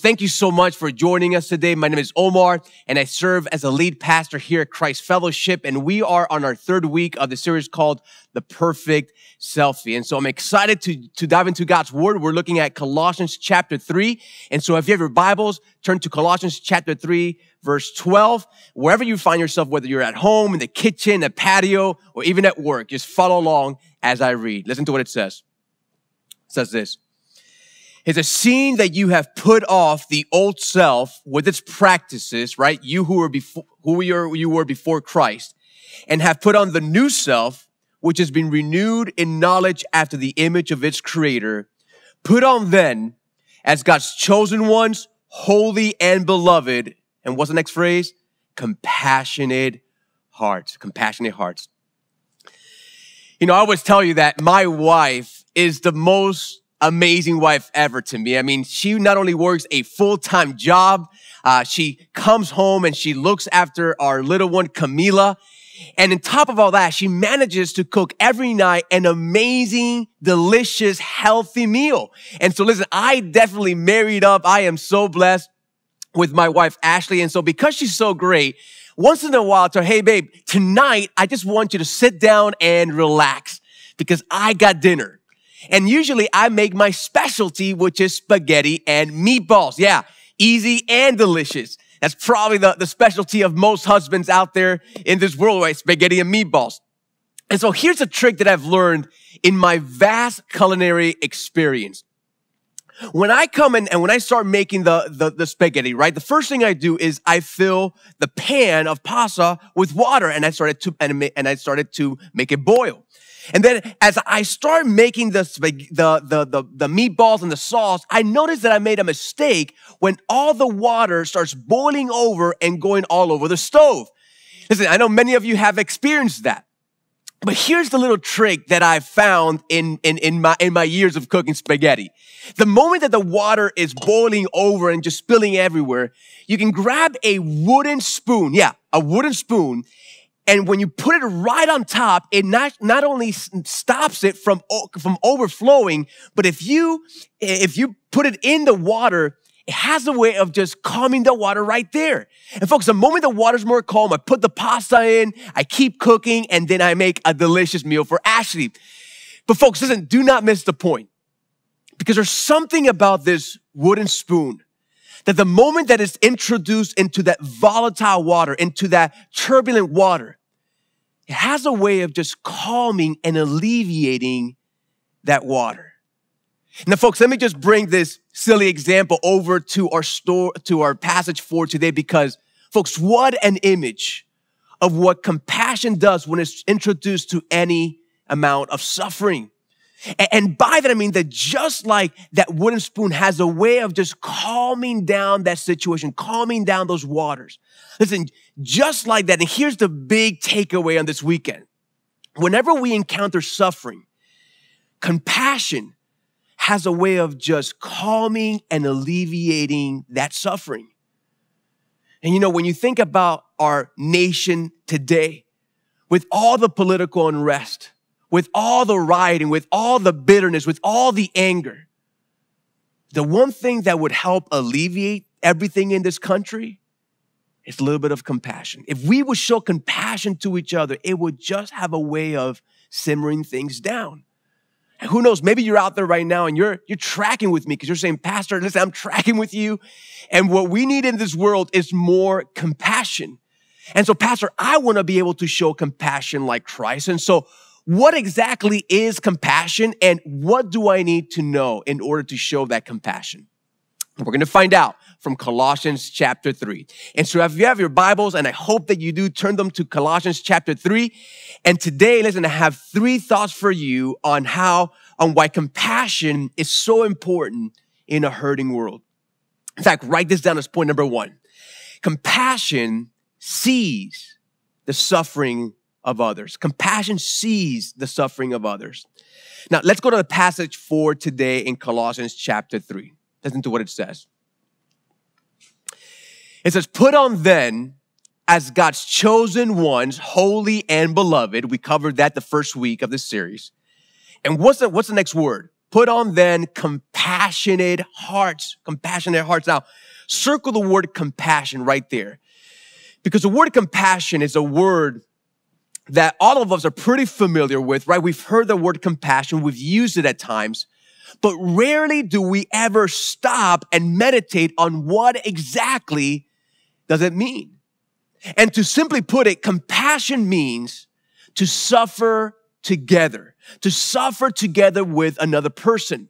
Thank you so much for joining us today. My name is Omar, and I serve as a lead pastor here at Christ Fellowship. And we are on our third week of the series called The Perfect Selfie. And so I'm excited to, to dive into God's Word. We're looking at Colossians chapter 3. And so if you have your Bibles, turn to Colossians chapter 3, verse 12. Wherever you find yourself, whether you're at home, in the kitchen, the patio, or even at work, just follow along as I read. Listen to what it says. It says this is a scene that you have put off the old self with its practices, right? You who were before, who you were before Christ and have put on the new self, which has been renewed in knowledge after the image of its creator. Put on then as God's chosen ones, holy and beloved. And what's the next phrase? Compassionate hearts, compassionate hearts. You know, I always tell you that my wife is the most amazing wife ever to me. I mean, she not only works a full time job, uh, she comes home and she looks after our little one, Camila. And on top of all that, she manages to cook every night an amazing, delicious, healthy meal. And so listen, I definitely married up. I am so blessed with my wife, Ashley. And so because she's so great, once in a while I tell her, hey babe, tonight I just want you to sit down and relax because I got dinner. And usually I make my specialty, which is spaghetti and meatballs. Yeah, easy and delicious. That's probably the, the specialty of most husbands out there in this world, right? Spaghetti and meatballs. And so here's a trick that I've learned in my vast culinary experience. When I come in and when I start making the, the, the, spaghetti, right, the first thing I do is I fill the pan of pasta with water and I started to, and, and I started to make it boil. And then as I start making the, the, the, the, the meatballs and the sauce, I notice that I made a mistake when all the water starts boiling over and going all over the stove. Listen, I know many of you have experienced that. But here's the little trick that I found in, in, in, my, in my years of cooking spaghetti. The moment that the water is boiling over and just spilling everywhere, you can grab a wooden spoon. Yeah, a wooden spoon and when you put it right on top, it not, not only stops it from, from overflowing, but if you, if you put it in the water, it has a way of just calming the water right there. And folks, the moment the water's more calm, I put the pasta in, I keep cooking, and then I make a delicious meal for Ashley. But folks, listen, do not miss the point because there's something about this wooden spoon that the moment that it's introduced into that volatile water, into that turbulent water, it has a way of just calming and alleviating that water. Now, folks, let me just bring this silly example over to our store, to our passage for today, because folks, what an image of what compassion does when it's introduced to any amount of suffering. And by that, I mean that just like that wooden spoon has a way of just calming down that situation, calming down those waters. Listen, just like that. And here's the big takeaway on this weekend. Whenever we encounter suffering, compassion has a way of just calming and alleviating that suffering. And you know, when you think about our nation today, with all the political unrest, with all the rioting, with all the bitterness, with all the anger, the one thing that would help alleviate everything in this country is a little bit of compassion. If we would show compassion to each other, it would just have a way of simmering things down. And who knows, maybe you're out there right now and you're you're tracking with me because you're saying, Pastor, listen, I'm tracking with you. And what we need in this world is more compassion. And so, Pastor, I want to be able to show compassion like Christ. And so what exactly is compassion and what do I need to know in order to show that compassion? We're going to find out from Colossians chapter 3. And so if you have your Bibles, and I hope that you do, turn them to Colossians chapter 3. And today, listen, I have three thoughts for you on how, on why compassion is so important in a hurting world. In fact, write this down as point number one. Compassion sees the suffering of others. Compassion sees the suffering of others. Now, let's go to the passage for today in Colossians chapter 3. Listen to what it says. It says, Put on then, as God's chosen ones, holy and beloved. We covered that the first week of this series. And what's the, what's the next word? Put on then compassionate hearts, compassionate hearts. Now, circle the word compassion right there. Because the word compassion is a word that all of us are pretty familiar with, right? We've heard the word compassion, we've used it at times, but rarely do we ever stop and meditate on what exactly does it mean. And to simply put it, compassion means to suffer together, to suffer together with another person.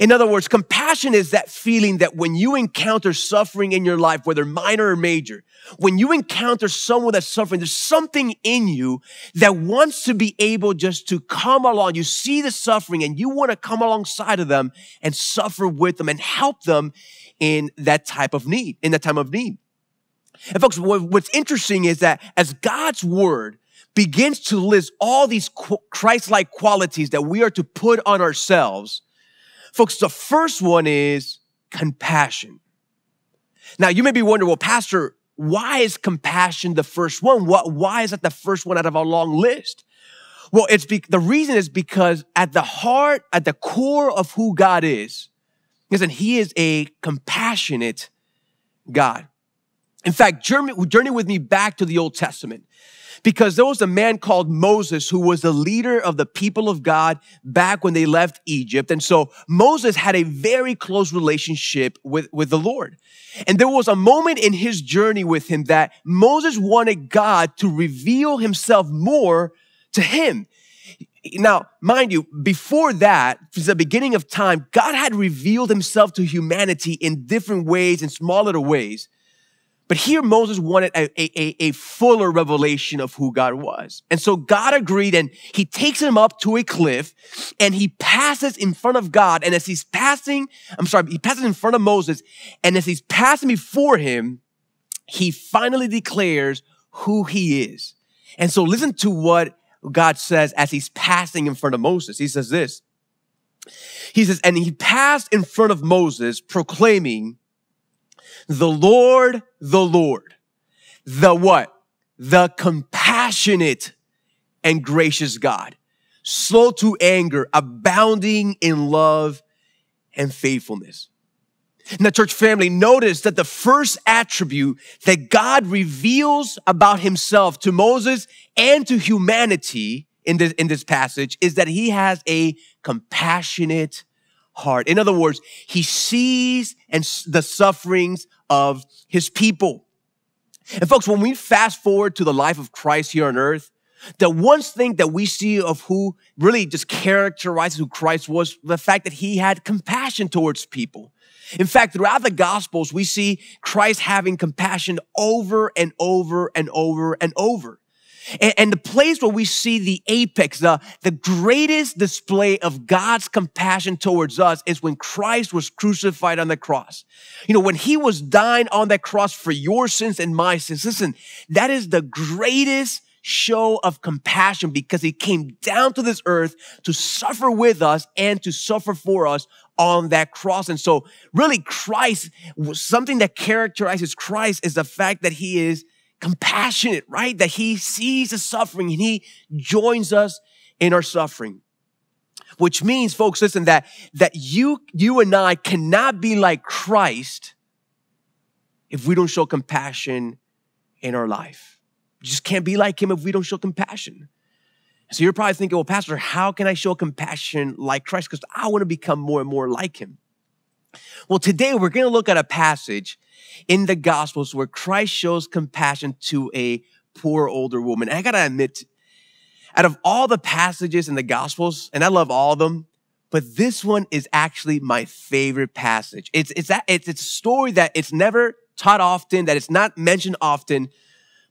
In other words, compassion is that feeling that when you encounter suffering in your life, whether minor or major, when you encounter someone that's suffering, there's something in you that wants to be able just to come along. You see the suffering and you want to come alongside of them and suffer with them and help them in that type of need, in that time of need. And folks, what's interesting is that as God's word begins to list all these Christ-like qualities that we are to put on ourselves, Folks, the first one is compassion. Now, you may be wondering, well, Pastor, why is compassion the first one? What, why is that the first one out of our long list? Well, it's be, the reason is because at the heart, at the core of who God is, listen, He is a compassionate God. In fact, journey with me back to the Old Testament because there was a man called Moses who was the leader of the people of God back when they left Egypt. And so Moses had a very close relationship with, with the Lord. And there was a moment in his journey with him that Moses wanted God to reveal himself more to him. Now, mind you, before that, since the beginning of time, God had revealed himself to humanity in different ways, in small little ways. But here Moses wanted a, a, a, fuller revelation of who God was. And so God agreed and he takes him up to a cliff and he passes in front of God. And as he's passing, I'm sorry, he passes in front of Moses. And as he's passing before him, he finally declares who he is. And so listen to what God says as he's passing in front of Moses. He says this. He says, and he passed in front of Moses proclaiming, the Lord, the Lord, the what? The compassionate and gracious God, slow to anger, abounding in love and faithfulness. Now, church family, notice that the first attribute that God reveals about himself to Moses and to humanity in this, in this passage is that he has a compassionate heart. In other words, he sees and the sufferings of his people. And folks, when we fast forward to the life of Christ here on earth, the one thing that we see of who really just characterizes who Christ was, the fact that he had compassion towards people. In fact, throughout the Gospels, we see Christ having compassion over and over and over and over. And, and the place where we see the apex, the, the greatest display of God's compassion towards us is when Christ was crucified on the cross. You know, when he was dying on that cross for your sins and my sins, listen, that is the greatest show of compassion because he came down to this earth to suffer with us and to suffer for us on that cross. And so really Christ, something that characterizes Christ is the fact that he is compassionate, right? That he sees the suffering and he joins us in our suffering. Which means, folks, listen, that, that you, you and I cannot be like Christ if we don't show compassion in our life. just can't be like him if we don't show compassion. So you're probably thinking, well, Pastor, how can I show compassion like Christ? Because I want to become more and more like him. Well, today we're going to look at a passage in the Gospels where Christ shows compassion to a poor older woman. And I gotta admit, out of all the passages in the Gospels, and I love all of them, but this one is actually my favorite passage. It's it's that it's it's a story that it's never taught often, that it's not mentioned often,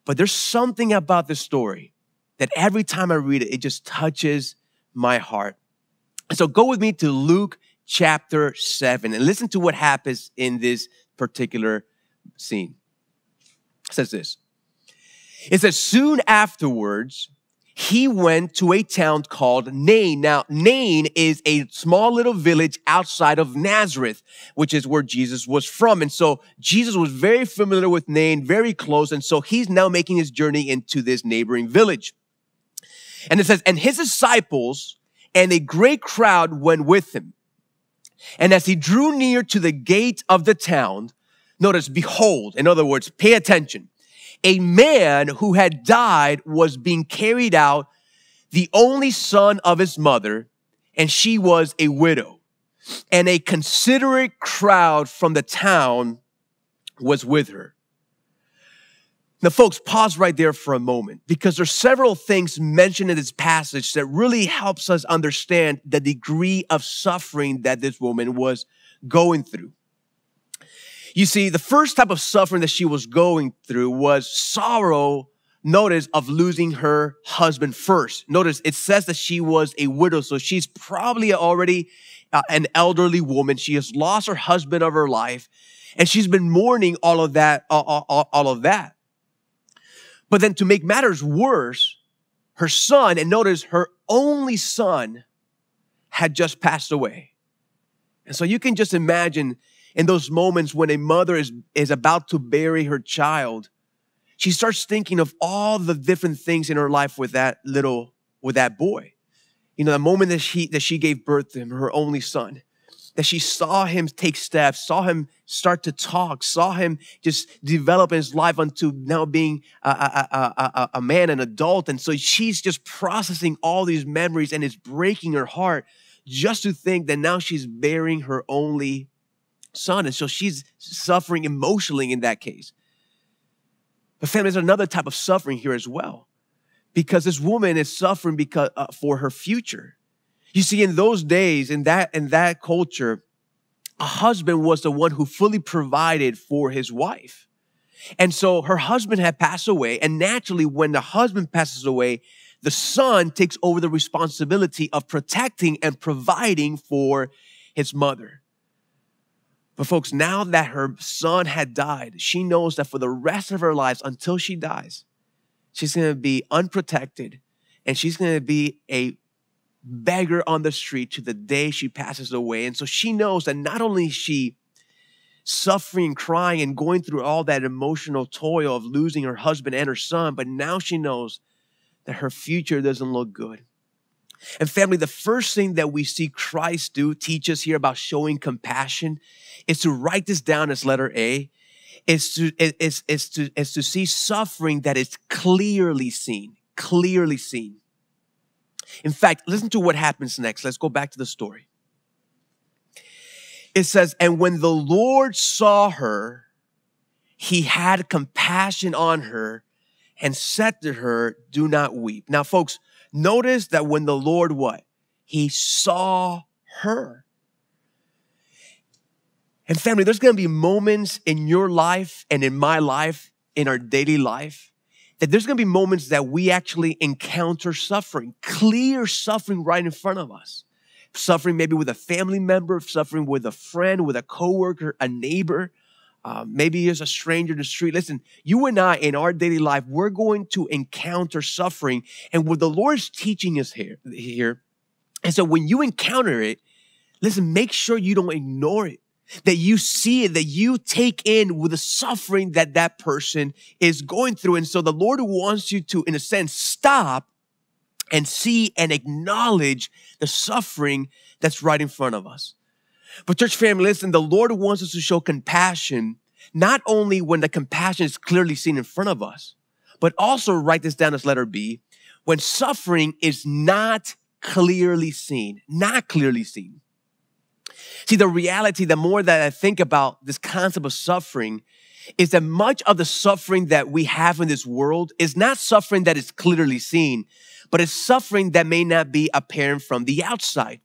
but there's something about this story that every time I read it, it just touches my heart. So go with me to Luke chapter 7 and listen to what happens in this particular scene. It says this. It says, soon afterwards, he went to a town called Nain. Now, Nain is a small little village outside of Nazareth, which is where Jesus was from. And so Jesus was very familiar with Nain, very close. And so he's now making his journey into this neighboring village. And it says, and his disciples and a great crowd went with him. And as he drew near to the gate of the town, notice, behold, in other words, pay attention. A man who had died was being carried out, the only son of his mother, and she was a widow. And a considerate crowd from the town was with her. Now, folks, pause right there for a moment because there's several things mentioned in this passage that really helps us understand the degree of suffering that this woman was going through. You see, the first type of suffering that she was going through was sorrow, notice, of losing her husband first. Notice it says that she was a widow, so she's probably already uh, an elderly woman. She has lost her husband of her life, and she's been mourning all of that, all, all of that. But then to make matters worse, her son, and notice her only son had just passed away. And so you can just imagine in those moments when a mother is, is about to bury her child, she starts thinking of all the different things in her life with that little, with that boy. You know, the moment that she, that she gave birth to him, her only son that she saw him take steps, saw him start to talk, saw him just develop his life unto now being a, a, a, a, man, an adult. And so she's just processing all these memories and it's breaking her heart just to think that now she's bearing her only son. And so she's suffering emotionally in that case. But family, there's another type of suffering here as well because this woman is suffering because uh, for her future you see, in those days, in that, in that culture, a husband was the one who fully provided for his wife. And so her husband had passed away. And naturally, when the husband passes away, the son takes over the responsibility of protecting and providing for his mother. But folks, now that her son had died, she knows that for the rest of her life until she dies, she's going to be unprotected and she's going to be a beggar on the street to the day she passes away. And so she knows that not only is she suffering, crying, and going through all that emotional toil of losing her husband and her son, but now she knows that her future doesn't look good. And family, the first thing that we see Christ do, teach us here about showing compassion, is to write this down as letter A, is to is, is to is to see suffering that is clearly seen, clearly seen. In fact, listen to what happens next. Let's go back to the story. It says, And when the Lord saw her, he had compassion on her and said to her, Do not weep. Now, folks, notice that when the Lord what? He saw her. And family, there's gonna be moments in your life and in my life, in our daily life, that there's going to be moments that we actually encounter suffering, clear suffering right in front of us. Suffering maybe with a family member, suffering with a friend, with a coworker, a neighbor, uh, maybe as a stranger in the street. Listen, you and I in our daily life, we're going to encounter suffering, and what the Lord's teaching us here, here. And so when you encounter it, listen, make sure you don't ignore it that you see it, that you take in with the suffering that that person is going through. And so the Lord wants you to, in a sense, stop and see and acknowledge the suffering that's right in front of us. But church family, listen, the Lord wants us to show compassion, not only when the compassion is clearly seen in front of us, but also write this down as letter B, when suffering is not clearly seen, not clearly seen. See, the reality, the more that I think about this concept of suffering, is that much of the suffering that we have in this world is not suffering that is clearly seen, but it's suffering that may not be apparent from the outside.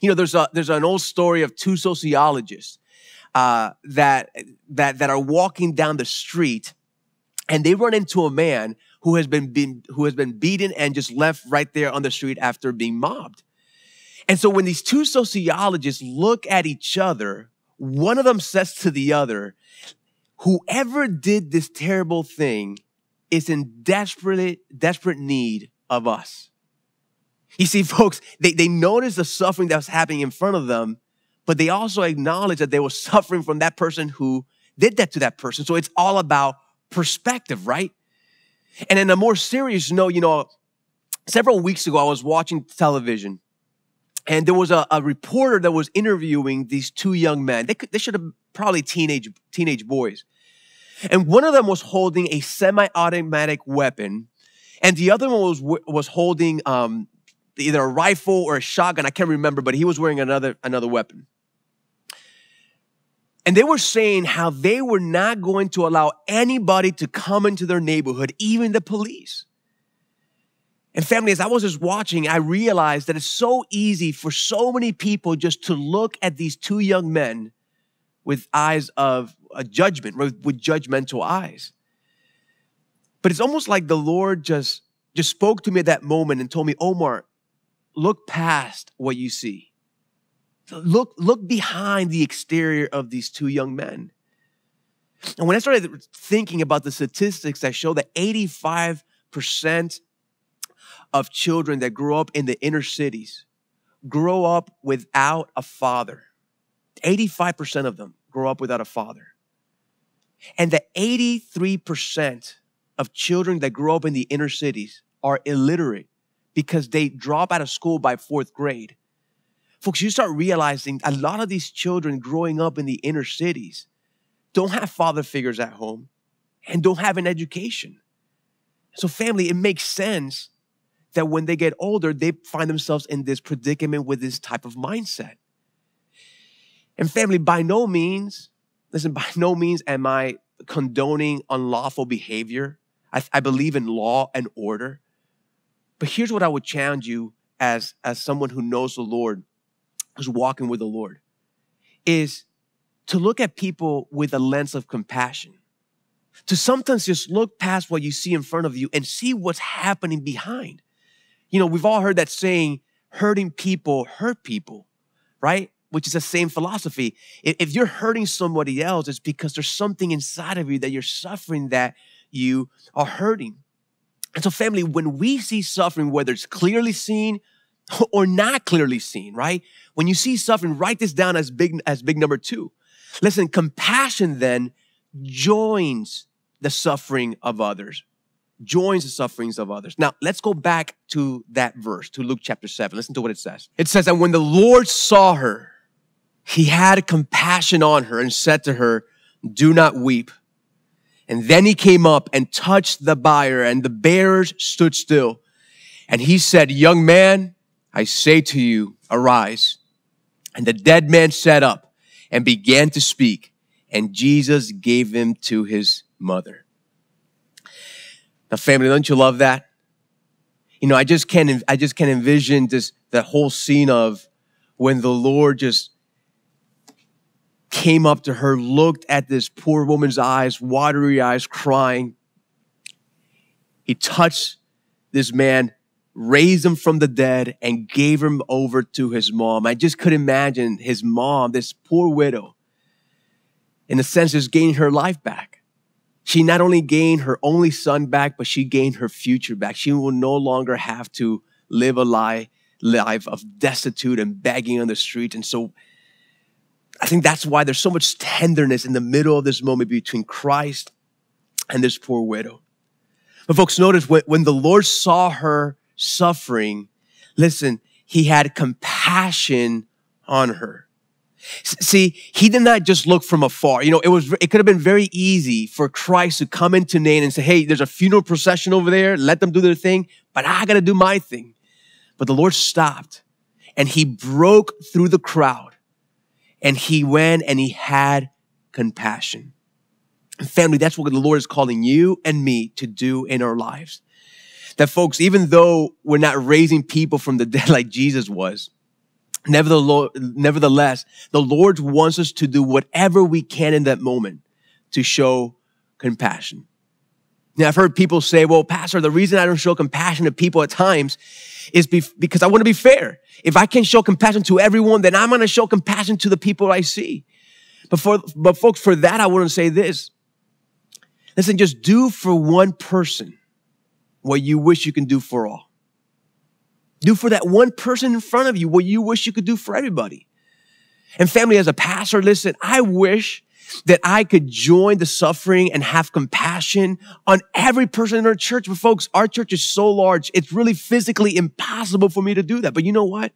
You know, there's a there's an old story of two sociologists uh, that that that are walking down the street, and they run into a man who has been, been who has been beaten and just left right there on the street after being mobbed. And so when these two sociologists look at each other, one of them says to the other, whoever did this terrible thing is in desperate, desperate need of us. You see, folks, they, they noticed the suffering that was happening in front of them, but they also acknowledge that they were suffering from that person who did that to that person. So it's all about perspective, right? And in a more serious note, you know, several weeks ago, I was watching television and there was a, a reporter that was interviewing these two young men. They, could, they should have probably teenage teenage boys. And one of them was holding a semi-automatic weapon, and the other one was was holding um, either a rifle or a shotgun. I can't remember, but he was wearing another another weapon. And they were saying how they were not going to allow anybody to come into their neighborhood, even the police. And family, as I was just watching, I realized that it's so easy for so many people just to look at these two young men with eyes of a uh, judgment, with, with judgmental eyes. But it's almost like the Lord just, just spoke to me at that moment and told me, Omar, look past what you see. Look, look behind the exterior of these two young men. And when I started thinking about the statistics that show that 85% of children that grew up in the inner cities grow up without a father. 85% of them grow up without a father. And the 83% of children that grow up in the inner cities are illiterate because they drop out of school by fourth grade. Folks, you start realizing a lot of these children growing up in the inner cities don't have father figures at home and don't have an education. So, family, it makes sense that when they get older, they find themselves in this predicament with this type of mindset. And family, by no means, listen, by no means am I condoning unlawful behavior. I, I believe in law and order. But here's what I would challenge you as, as someone who knows the Lord, who's walking with the Lord, is to look at people with a lens of compassion to sometimes just look past what you see in front of you and see what's happening behind you know, we've all heard that saying, hurting people hurt people, right? Which is the same philosophy. If you're hurting somebody else, it's because there's something inside of you that you're suffering that you are hurting. And so, family, when we see suffering, whether it's clearly seen or not clearly seen, right? When you see suffering, write this down as big as big number two. Listen, compassion then joins the suffering of others joins the sufferings of others. Now, let's go back to that verse, to Luke chapter 7. Listen to what it says. It says, And when the Lord saw her, he had compassion on her and said to her, Do not weep. And then he came up and touched the buyer, and the bearers stood still. And he said, Young man, I say to you, arise. And the dead man sat up and began to speak, and Jesus gave him to his mother. Now, family, don't you love that? You know, I just can't, I just can't envision this, that whole scene of when the Lord just came up to her, looked at this poor woman's eyes, watery eyes, crying. He touched this man, raised him from the dead, and gave him over to his mom. I just could imagine his mom, this poor widow, in a sense, just gaining her life back. She not only gained her only son back, but she gained her future back. She will no longer have to live a lie, life of destitute and begging on the street. And so I think that's why there's so much tenderness in the middle of this moment between Christ and this poor widow. But folks, notice when, when the Lord saw her suffering, listen, he had compassion on her. See, he did not just look from afar. You know, it was it could have been very easy for Christ to come into Nain and say, "Hey, there's a funeral procession over there. Let them do their thing, but I got to do my thing." But the Lord stopped and he broke through the crowd and he went and he had compassion. Family, that's what the Lord is calling you and me to do in our lives. That folks, even though we're not raising people from the dead like Jesus was, Nevertheless, the Lord wants us to do whatever we can in that moment to show compassion. Now, I've heard people say, well, Pastor, the reason I don't show compassion to people at times is because I want to be fair. If I can show compassion to everyone, then I'm going to show compassion to the people I see. But, for, but folks, for that, I want to say this. Listen, just do for one person what you wish you can do for all. Do for that one person in front of you what you wish you could do for everybody. And family, as a pastor, listen, I wish that I could join the suffering and have compassion on every person in our church. But folks, our church is so large, it's really physically impossible for me to do that. But you know what?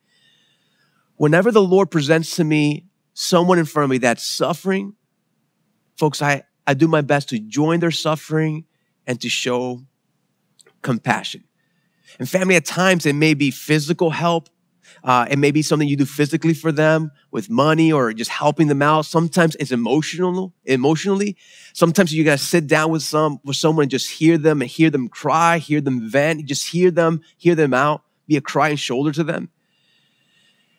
Whenever the Lord presents to me someone in front of me that's suffering, folks, I, I do my best to join their suffering and to show compassion. And family, at times, it may be physical help. Uh, it may be something you do physically for them with money or just helping them out. Sometimes it's emotional, emotionally. Sometimes you gotta sit down with some with someone and just hear them and hear them cry, hear them vent, just hear them, hear them out, be a crying shoulder to them.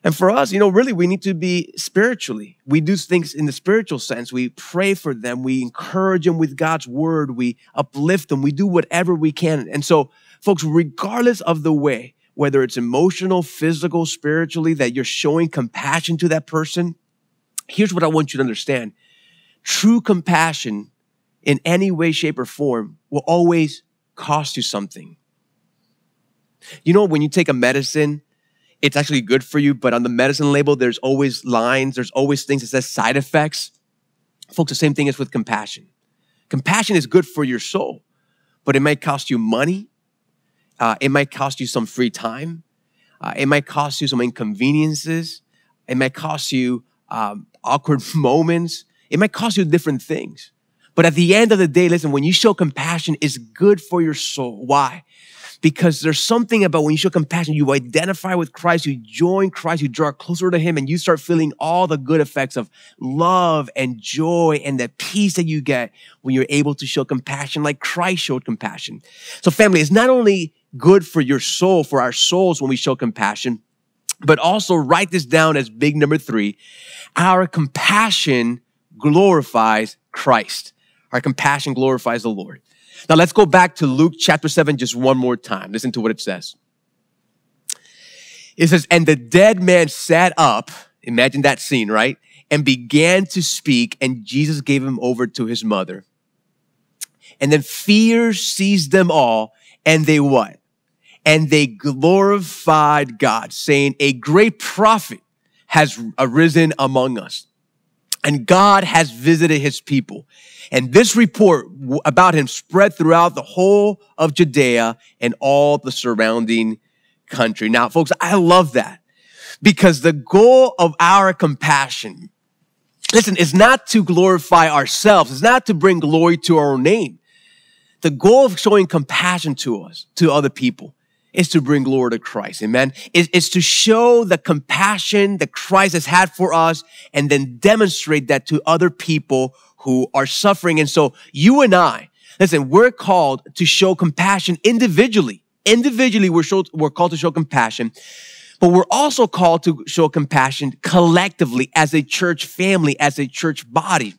And for us, you know, really, we need to be spiritually. We do things in the spiritual sense. We pray for them. We encourage them with God's word. We uplift them. We do whatever we can. And so Folks, regardless of the way, whether it's emotional, physical, spiritually, that you're showing compassion to that person, here's what I want you to understand. True compassion in any way, shape, or form will always cost you something. You know, when you take a medicine, it's actually good for you, but on the medicine label, there's always lines, there's always things that says side effects. Folks, the same thing is with compassion. Compassion is good for your soul, but it may cost you money, uh, it might cost you some free time. Uh, it might cost you some inconveniences. It might cost you um, awkward moments. It might cost you different things. But at the end of the day, listen, when you show compassion, it's good for your soul. Why? Because there's something about when you show compassion, you identify with Christ, you join Christ, you draw closer to Him, and you start feeling all the good effects of love and joy and the peace that you get when you're able to show compassion like Christ showed compassion. So, family, it's not only good for your soul, for our souls when we show compassion. But also write this down as big number three. Our compassion glorifies Christ. Our compassion glorifies the Lord. Now let's go back to Luke chapter 7 just one more time. Listen to what it says. It says, And the dead man sat up. Imagine that scene, right? And began to speak, and Jesus gave him over to his mother. And then fear seized them all, and they what? and they glorified God, saying, A great prophet has arisen among us, and God has visited his people. And this report about him spread throughout the whole of Judea and all the surrounding country. Now, folks, I love that because the goal of our compassion, listen, is not to glorify ourselves, it's not to bring glory to our own name. The goal of showing compassion to us, to other people, is to bring glory to Christ. Amen. It's, it's to show the compassion that Christ has had for us and then demonstrate that to other people who are suffering. And so you and I, listen, we're called to show compassion individually. Individually, we're, show, we're called to show compassion, but we're also called to show compassion collectively as a church family, as a church body.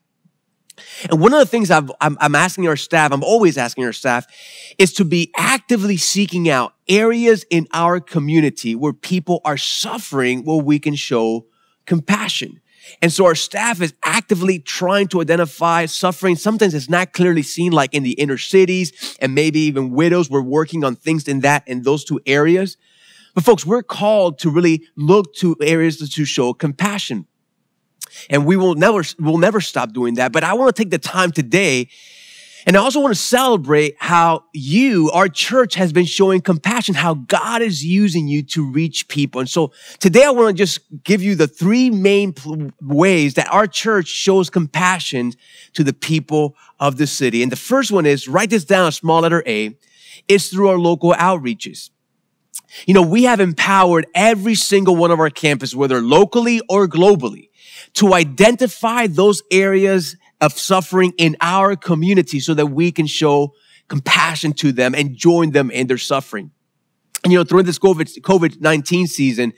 And one of the things i am asking our staff, I'm always asking our staff, is to be actively seeking out areas in our community where people are suffering where we can show compassion. And so our staff is actively trying to identify suffering. Sometimes it's not clearly seen, like in the inner cities and maybe even widows. We're working on things in that, in those two areas. But folks, we're called to really look to areas to show compassion. And we will never, will never stop doing that. But I want to take the time today and I also want to celebrate how you, our church has been showing compassion, how God is using you to reach people. And so today I want to just give you the three main ways that our church shows compassion to the people of the city. And the first one is write this down, small letter A, is through our local outreaches. You know, we have empowered every single one of our campus, whether locally or globally to identify those areas of suffering in our community so that we can show compassion to them and join them in their suffering. And you know, through this COVID COVID nineteen season,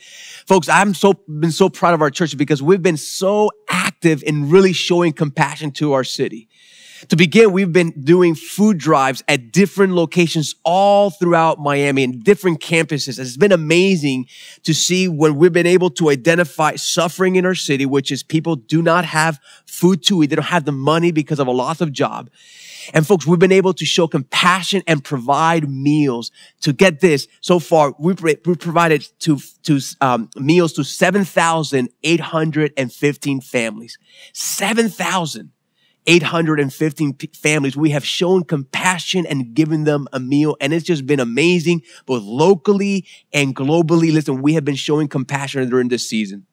folks, I'm so been so proud of our church because we've been so active in really showing compassion to our city. To begin, we've been doing food drives at different locations all throughout Miami and different campuses. It's been amazing to see when we've been able to identify suffering in our city, which is people do not have food to eat. They don't have the money because of a loss of job. And folks, we've been able to show compassion and provide meals. To get this, so far we've, provided to, to um, meals to 7,815 families. 7,000. 815 families. We have shown compassion and given them a meal. And it's just been amazing, both locally and globally. Listen, we have been showing compassion during this season.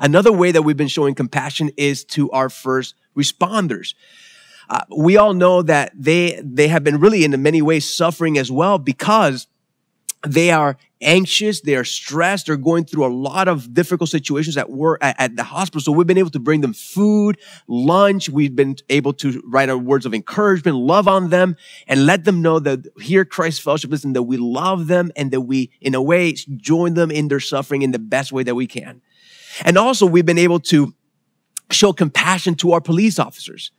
Another way that we've been showing compassion is to our first responders. Uh, we all know that they they have been really in many ways suffering as well because they are anxious, they are stressed, they're going through a lot of difficult situations at work at, at, the hospital. So we've been able to bring them food, lunch, we've been able to write our words of encouragement, love on them, and let them know that here Christ Fellowship, is and that we love them and that we, in a way, join them in their suffering in the best way that we can. And also we've been able to show compassion to our police officers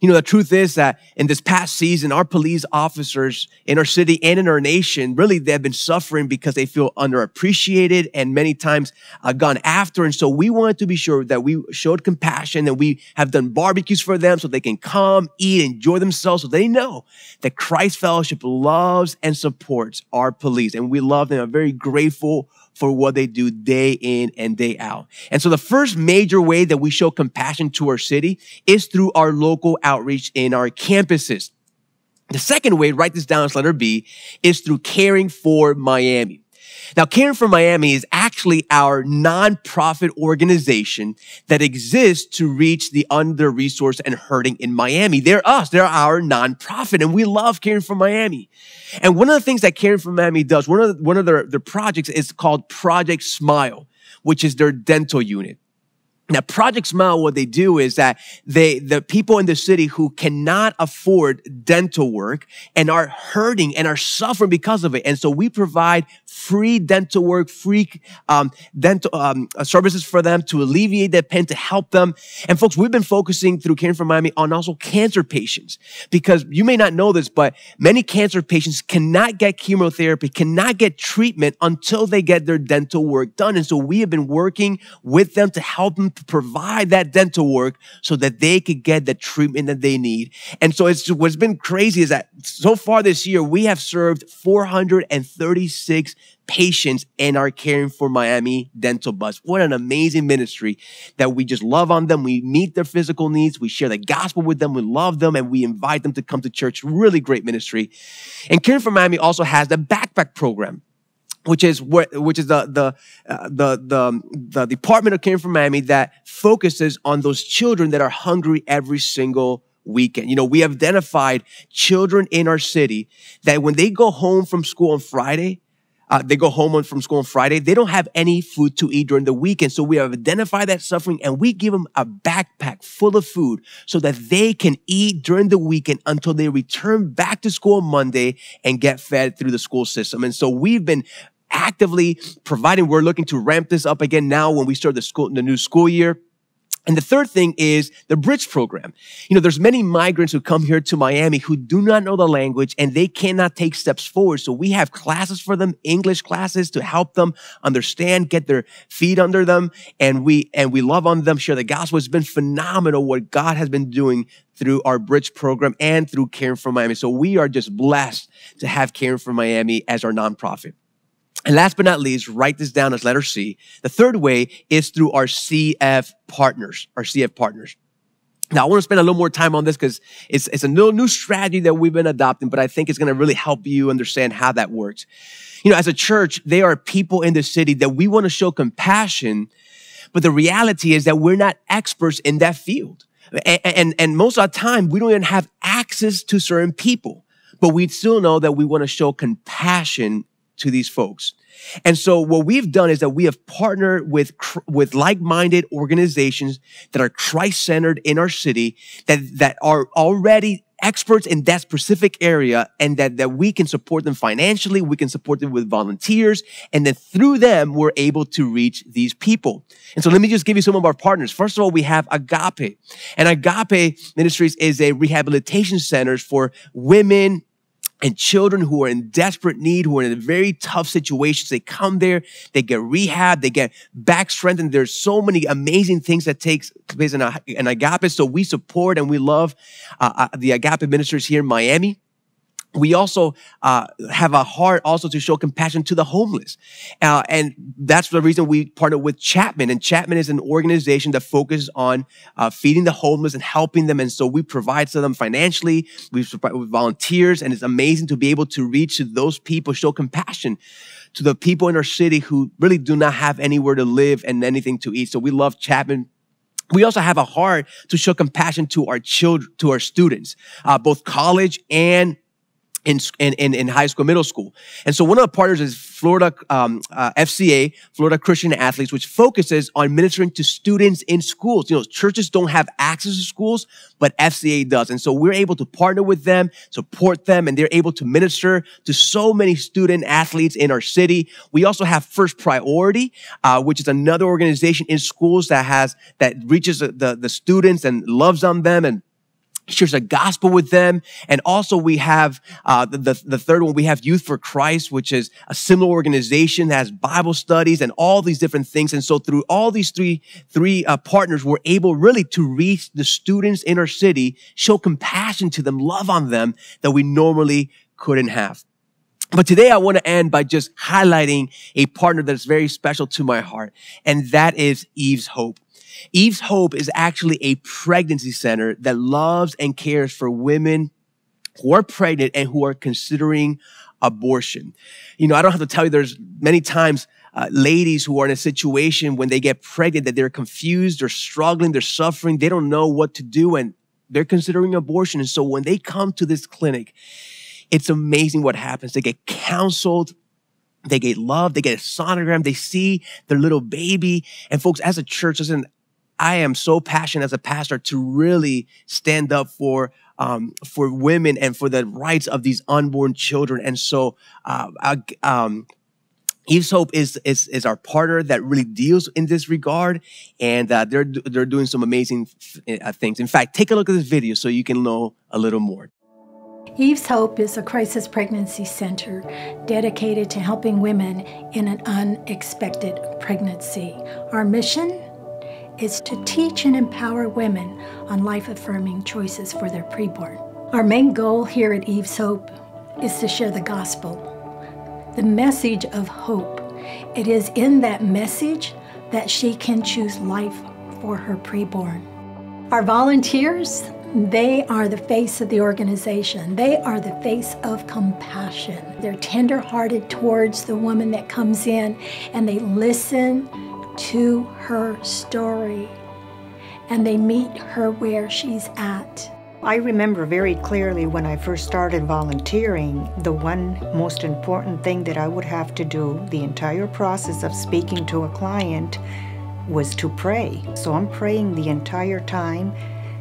you know, the truth is that in this past season, our police officers in our city and in our nation, really, they've been suffering because they feel underappreciated and many times uh, gone after. And so we wanted to be sure that we showed compassion and we have done barbecues for them so they can come, eat, enjoy themselves, so they know that Christ Fellowship loves and supports our police. And we love them. I'm very grateful for what they do day in and day out. And so the first major way that we show compassion to our city is through our local outreach in our campuses. The second way, write this down as letter B, is through caring for Miami. Now, Caring for Miami is actually our nonprofit organization that exists to reach the under resourced and hurting in Miami. They're us. They're our nonprofit and we love Caring for Miami. And one of the things that Caring for Miami does, one of, one of their, their projects is called Project Smile, which is their dental unit. Now, Project Smile, what they do is that they, the people in the city who cannot afford dental work and are hurting and are suffering because of it. And so we provide free dental work, free um, dental um, uh, services for them to alleviate that pain, to help them. And folks, we've been focusing through Caring for Miami on also cancer patients because you may not know this, but many cancer patients cannot get chemotherapy, cannot get treatment until they get their dental work done. And so we have been working with them to help them to provide that dental work so that they could get the treatment that they need. And so it's what's been crazy is that so far this year, we have served 436 patience and our caring for Miami Dental Bus. What an amazing ministry that we just love on them. We meet their physical needs. We share the gospel with them. We love them and we invite them to come to church. Really great ministry. And Caring for Miami also has the backpack program which is what which is the the, uh, the the um, the department of caring for Miami that focuses on those children that are hungry every single weekend. You know, we have identified children in our city that when they go home from school on Friday, uh, they go home on from school on Friday. They don't have any food to eat during the weekend. So we have identified that suffering and we give them a backpack full of food so that they can eat during the weekend until they return back to school on Monday and get fed through the school system. And so we've been actively providing, we're looking to ramp this up again now when we start the school, the new school year and the third thing is the bridge program. You know, there's many migrants who come here to Miami who do not know the language and they cannot take steps forward. So we have classes for them, English classes to help them understand, get their feet under them. And we, and we love on them, share the gospel. It's been phenomenal what God has been doing through our bridge program and through Caring for Miami. So we are just blessed to have Caring for Miami as our nonprofit. And last but not least, write this down as letter C. The third way is through our CF partners, our CF partners. Now, I want to spend a little more time on this because it's, it's a new, new strategy that we've been adopting, but I think it's going to really help you understand how that works. You know, as a church, there are people in the city that we want to show compassion, but the reality is that we're not experts in that field. And, and, and most of the time, we don't even have access to certain people, but we still know that we want to show compassion to these folks. And so what we've done is that we have partnered with with like-minded organizations that are Christ-centered in our city that that are already experts in that specific area and that, that we can support them financially, we can support them with volunteers, and then through them, we're able to reach these people. And so let me just give you some of our partners. First of all, we have Agape. And Agape Ministries is a rehabilitation center for women, and children who are in desperate need, who are in very tough situations. They come there, they get rehab, they get back strengthened. There's so many amazing things that takes place in, a, uh, in Agape. So we support and we love uh, uh the Agape ministers here in Miami we also uh, have a heart also to show compassion to the homeless. Uh, and that's the reason we partnered with Chapman. And Chapman is an organization that focuses on uh, feeding the homeless and helping them. And so we provide to them financially, we provide with volunteers, and it's amazing to be able to reach those people, show compassion to the people in our city who really do not have anywhere to live and anything to eat. So we love Chapman we also have a heart to show compassion to our children, to our students, uh, both college and in, in, in high school, middle school. And so one of the partners is Florida um, uh, FCA, Florida Christian Athletes, which focuses on ministering to students in schools. You know, churches don't have access to schools, but FCA does. And so we're able to partner with them, support them, and they're able to minister to so many student athletes in our city. We also have First Priority, uh, which is another organization in schools that has, that reaches the, the, the students and loves on them and shares the gospel with them. And also we have uh, the, the third one, we have Youth for Christ, which is a similar organization that has Bible studies and all these different things. And so through all these three, three uh, partners, we're able really to reach the students in our city, show compassion to them, love on them that we normally couldn't have. But today I want to end by just highlighting a partner that's very special to my heart, and that is Eve's Hope. Eve's Hope is actually a pregnancy center that loves and cares for women who are pregnant and who are considering abortion. You know, I don't have to tell you there's many times uh, ladies who are in a situation when they get pregnant that they're confused, they're struggling, they're suffering, they don't know what to do, and they're considering abortion. And so when they come to this clinic, it's amazing what happens. They get counseled. They get love. They get a sonogram. They see their little baby. And folks, as a church, as an I am so passionate as a pastor to really stand up for um, for women and for the rights of these unborn children. And so, uh, I, um, Eve's Hope is, is is our partner that really deals in this regard, and uh, they're they're doing some amazing uh, things. In fact, take a look at this video so you can know a little more. Eve's Hope is a crisis pregnancy center dedicated to helping women in an unexpected pregnancy. Our mission is to teach and empower women on life affirming choices for their preborn. Our main goal here at Eve's Hope is to share the gospel, the message of hope. It is in that message that she can choose life for her preborn. Our volunteers, they are the face of the organization. They are the face of compassion. They're tenderhearted towards the woman that comes in and they listen to her story and they meet her where she's at. I remember very clearly when I first started volunteering, the one most important thing that I would have to do the entire process of speaking to a client was to pray. So I'm praying the entire time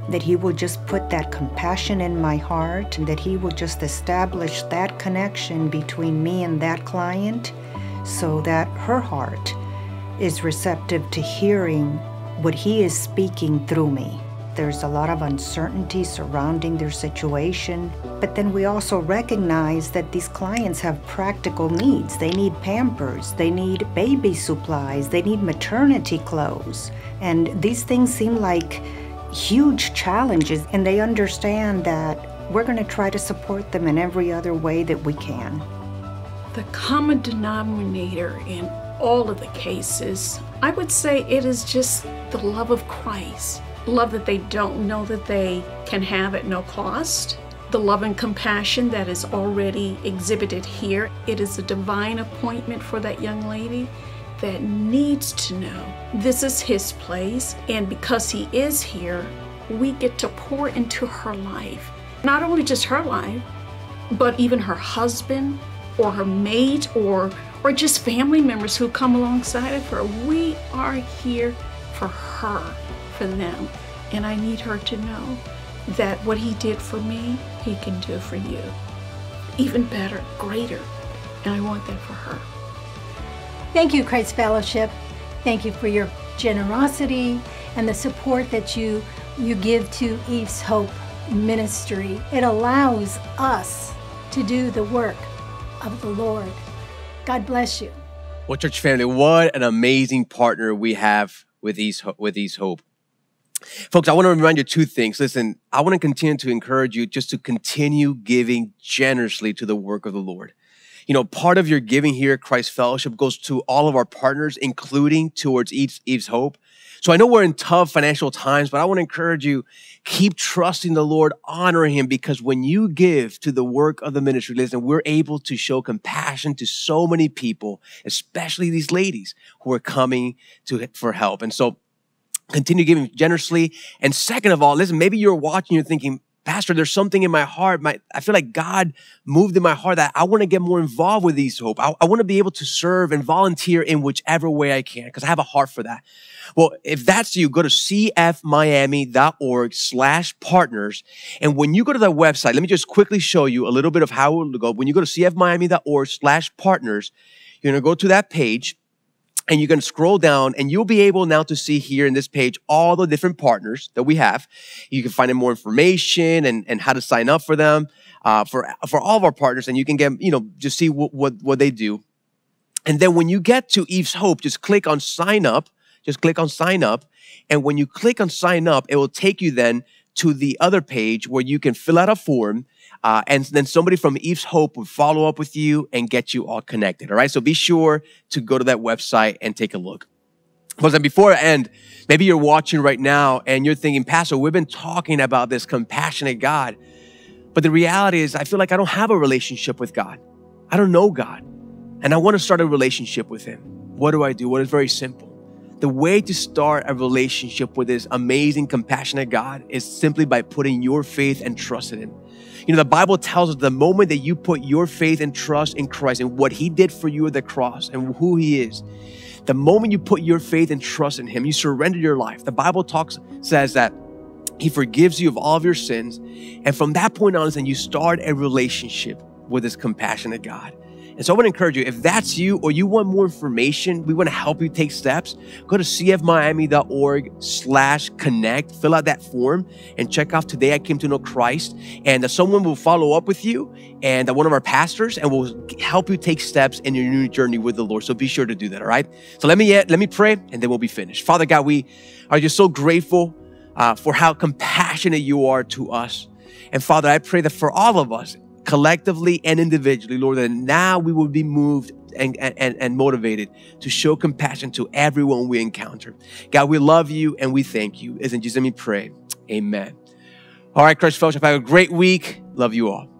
that He will just put that compassion in my heart, that He will just establish that connection between me and that client so that her heart is receptive to hearing what He is speaking through me. There's a lot of uncertainty surrounding their situation, but then we also recognize that these clients have practical needs. They need pampers, they need baby supplies, they need maternity clothes. And these things seem like huge challenges, and they understand that we're going to try to support them in every other way that we can. The common denominator in all of the cases, I would say it is just the love of Christ. Love that they don't know that they can have at no cost. The love and compassion that is already exhibited here. It is a divine appointment for that young lady that needs to know this is his place, and because he is here, we get to pour into her life. Not only just her life, but even her husband or her mate or or just family members who come alongside of her. We are here for her, for them. And I need her to know that what he did for me, he can do for you. Even better, greater. And I want that for her. Thank you, Christ Fellowship. Thank you for your generosity and the support that you you give to Eve's Hope ministry. It allows us to do the work of the Lord. God bless you. Well, church family, what an amazing partner we have with East, with East Hope. Folks, I want to remind you two things. Listen, I want to continue to encourage you just to continue giving generously to the work of the Lord. You know, part of your giving here at Christ Fellowship goes to all of our partners, including towards East Hope. So I know we're in tough financial times, but I want to encourage you keep trusting the Lord, honor Him, because when you give to the work of the ministry, listen, we're able to show compassion to so many people, especially these ladies who are coming to for help. And so continue giving generously. And second of all, listen, maybe you're watching, you're thinking, Pastor, there's something in my heart. My, I feel like God moved in my heart that I want to get more involved with East Hope. I, I want to be able to serve and volunteer in whichever way I can because I have a heart for that. Well, if that's you, go to cfmiami.org slash partners. And when you go to that website, let me just quickly show you a little bit of how it will go. When you go to cfmiami.org slash partners, you're going to go to that page and you are gonna scroll down and you'll be able now to see here in this page all the different partners that we have. You can find more information and, and how to sign up for them, uh, for, for all of our partners. And you can get, you know, just see what, what, what they do. And then when you get to Eve's Hope, just click on sign up. Just click on sign up. And when you click on sign up, it will take you then to the other page where you can fill out a form uh, and then somebody from Eve's Hope will follow up with you and get you all connected. All right. So be sure to go to that website and take a look. Because then before I end, maybe you're watching right now and you're thinking, Pastor, we've been talking about this compassionate God. But the reality is, I feel like I don't have a relationship with God. I don't know God. And I want to start a relationship with Him. What do I do? Well, it's very simple the way to start a relationship with this amazing, compassionate God is simply by putting your faith and trust in Him. You know, the Bible tells us the moment that you put your faith and trust in Christ and what He did for you at the cross and who He is, the moment you put your faith and trust in Him, you surrender your life. The Bible talks says that He forgives you of all of your sins, and from that point on, then you start a relationship with this compassionate God. And so I want to encourage you, if that's you or you want more information, we want to help you take steps, go to cfmiami.org slash connect, fill out that form and check off today I came to know Christ and uh, someone will follow up with you and uh, one of our pastors and will help you take steps in your new journey with the Lord. So be sure to do that, all right? So let me, uh, let me pray and then we'll be finished. Father God, we are just so grateful uh, for how compassionate you are to us. And Father, I pray that for all of us, collectively and individually, Lord, that now we will be moved and, and, and motivated to show compassion to everyone we encounter. God, we love you and we thank you. Isn't Jesus, let me pray. Amen. All right, Crush Fellowship, have a great week. Love you all.